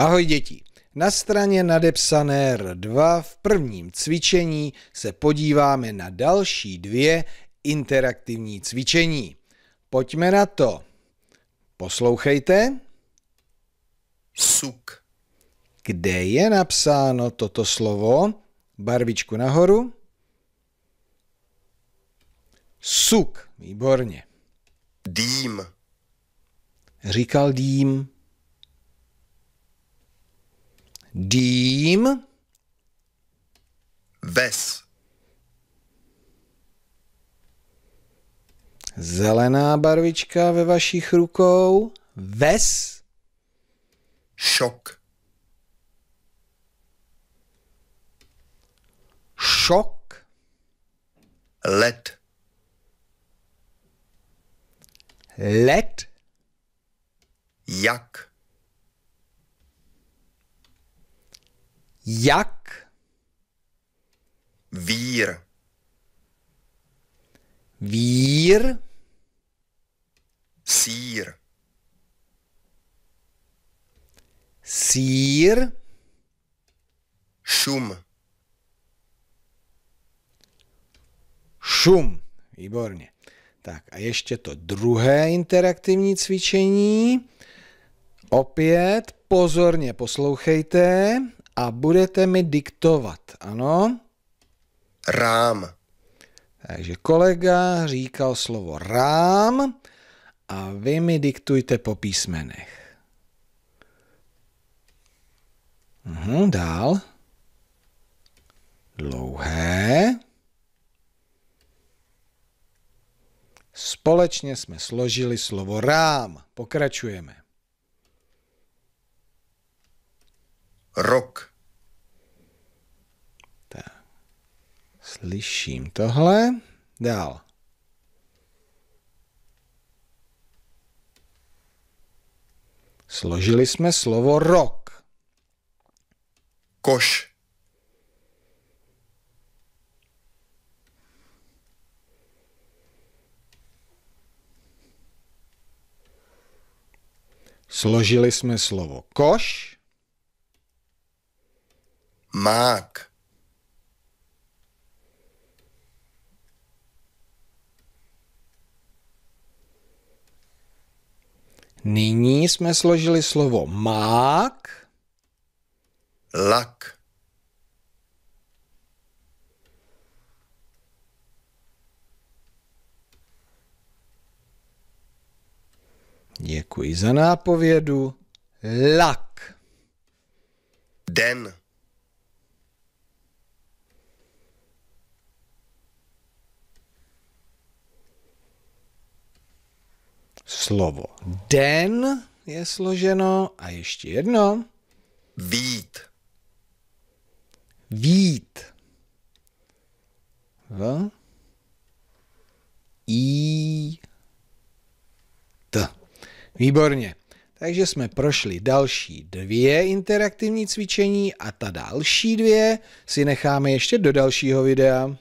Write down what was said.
Ahoj děti. Na straně nadepsané R2 v prvním cvičení se podíváme na další dvě interaktivní cvičení. Pojďme na to. Poslouchejte. Suk. Kde je napsáno toto slovo? Barvičku nahoru. Suk. Výborně. Dým. Říkal dým. Dým. Ves. Zelená barvička ve vašich rukou. Ves. Šok. Šok. let, let, Jak. Jak? Vír. Vír. Sír. Sír. Šum. Šum. Výborně. Tak a ještě to druhé interaktivní cvičení. Opět pozorně poslouchejte a budete mi diktovat, ano? Rám. Takže kolega říkal slovo rám a vy mi diktujte po písmenech. Uhum, dál. Dlouhé. Společně jsme složili slovo rám. Pokračujeme. Rok. slyším tohle. Dál. Složili jsme slovo rok. Koš. Složili jsme slovo koš. Mák. Nyní jsme složili slovo mák. Lak. Děkuji za nápovědu. Lak. Den. slovo den je složeno a ještě jedno. Vít. Vít. V. I. T. Výborně. Takže jsme prošli další dvě interaktivní cvičení a ta další dvě si necháme ještě do dalšího videa.